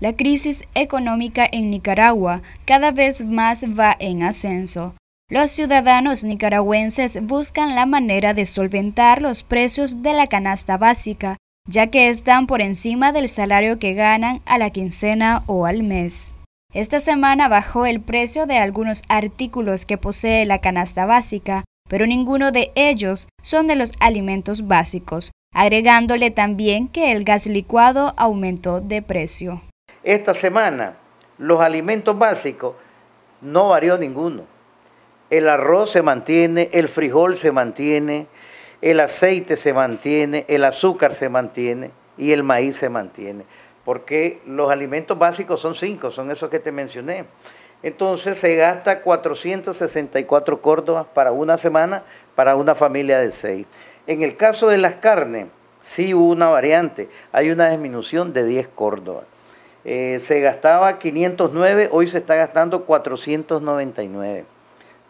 La crisis económica en Nicaragua cada vez más va en ascenso. Los ciudadanos nicaragüenses buscan la manera de solventar los precios de la canasta básica, ya que están por encima del salario que ganan a la quincena o al mes. Esta semana bajó el precio de algunos artículos que posee la canasta básica, pero ninguno de ellos son de los alimentos básicos, agregándole también que el gas licuado aumentó de precio. Esta semana los alimentos básicos no varió ninguno. El arroz se mantiene, el frijol se mantiene, el aceite se mantiene, el azúcar se mantiene y el maíz se mantiene. Porque los alimentos básicos son cinco, son esos que te mencioné. Entonces se gasta 464 córdobas para una semana para una familia de seis. En el caso de las carnes, sí hubo una variante, hay una disminución de 10 córdobas. Eh, se gastaba 509, hoy se está gastando 499,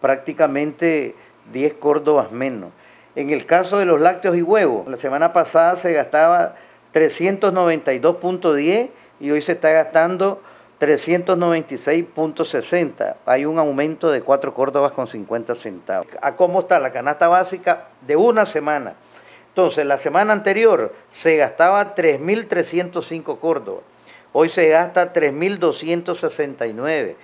prácticamente 10 córdobas menos. En el caso de los lácteos y huevos, la semana pasada se gastaba 392.10 y hoy se está gastando 396.60. Hay un aumento de 4 córdobas con 50 centavos. ¿A cómo está la canasta básica de una semana? Entonces, la semana anterior se gastaba 3.305 córdobas Hoy se gasta 3.269.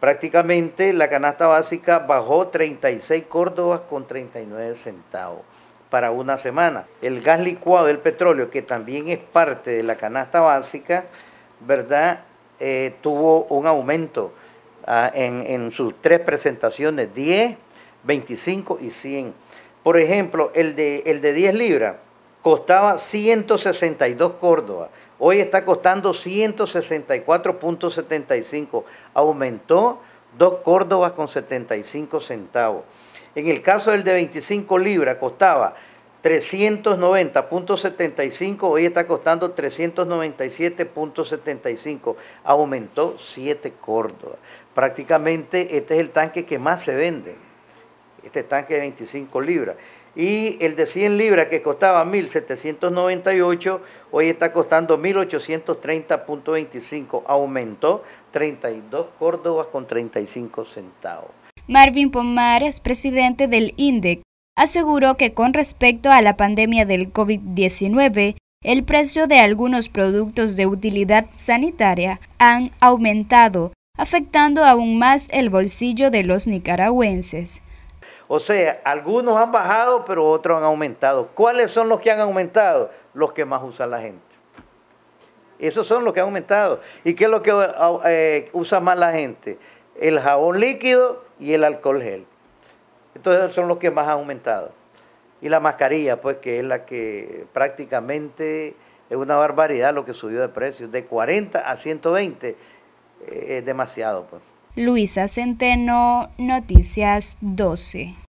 Prácticamente la canasta básica bajó 36 córdobas con 39 centavos para una semana. El gas licuado del petróleo, que también es parte de la canasta básica, ¿verdad? Eh, tuvo un aumento ah, en, en sus tres presentaciones, 10, 25 y 100. Por ejemplo, el de, el de 10 libras costaba 162 córdobas Hoy está costando 164.75. Aumentó 2 Córdobas con 75 centavos. En el caso del de 25 libras costaba 390.75, hoy está costando 397.75. Aumentó 7 Córdobas. Prácticamente este es el tanque que más se vende. Este tanque de 25 libras y el de 100 libras que costaba 1.798, hoy está costando 1.830.25, aumentó 32 córdobas con 35 centavos. Marvin Pomares, presidente del INDEC, aseguró que con respecto a la pandemia del COVID-19, el precio de algunos productos de utilidad sanitaria han aumentado, afectando aún más el bolsillo de los nicaragüenses. O sea, algunos han bajado, pero otros han aumentado. ¿Cuáles son los que han aumentado? Los que más usan la gente. Esos son los que han aumentado. ¿Y qué es lo que eh, eh, usa más la gente? El jabón líquido y el alcohol gel. Entonces son los que más han aumentado. Y la mascarilla, pues, que es la que prácticamente es una barbaridad lo que subió de precios. De 40 a 120 eh, es demasiado, pues. Luisa Centeno, Noticias 12.